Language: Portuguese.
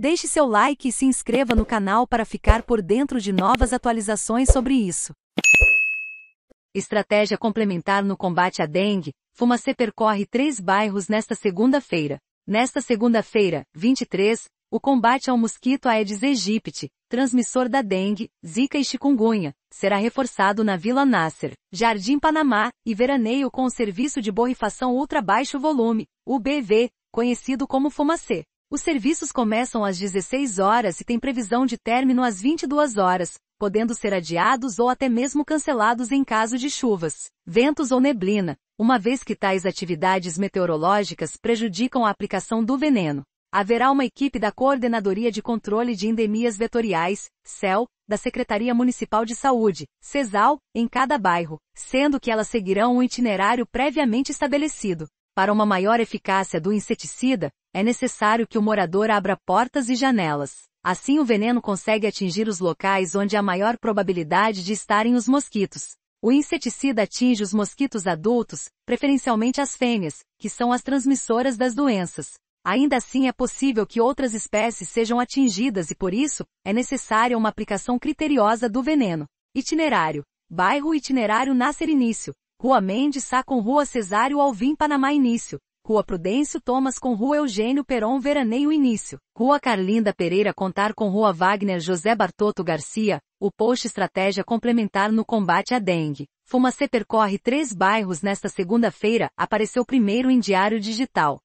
Deixe seu like e se inscreva no canal para ficar por dentro de novas atualizações sobre isso. Estratégia complementar no combate à dengue, Fumacê percorre três bairros nesta segunda-feira. Nesta segunda-feira, 23, o combate ao mosquito Aedes aegypti, transmissor da dengue, zika e chikungunya, será reforçado na Vila Nasser, Jardim Panamá, e veraneio com o serviço de borrifação ultra baixo volume, UBV, conhecido como Fumacê. Os serviços começam às 16 horas e têm previsão de término às 22 horas, podendo ser adiados ou até mesmo cancelados em caso de chuvas, ventos ou neblina, uma vez que tais atividades meteorológicas prejudicam a aplicação do veneno. Haverá uma equipe da Coordenadoria de Controle de Endemias Vetoriais, CEL, da Secretaria Municipal de Saúde, CESAL, em cada bairro, sendo que elas seguirão um itinerário previamente estabelecido. Para uma maior eficácia do inseticida, é necessário que o morador abra portas e janelas. Assim o veneno consegue atingir os locais onde há maior probabilidade de estarem os mosquitos. O inseticida atinge os mosquitos adultos, preferencialmente as fêmeas, que são as transmissoras das doenças. Ainda assim é possível que outras espécies sejam atingidas e por isso, é necessária uma aplicação criteriosa do veneno. Itinerário. Bairro itinerário nascer início. Rua Mendes Sá com Rua Cesário Alvim Panamá Início. Rua Prudêncio Thomas com Rua Eugênio Peron Veraneio Início. Rua Carlinda Pereira Contar com Rua Wagner José Bartoto Garcia, o post estratégia complementar no combate à dengue. Fumacê percorre três bairros nesta segunda-feira, apareceu primeiro em Diário Digital.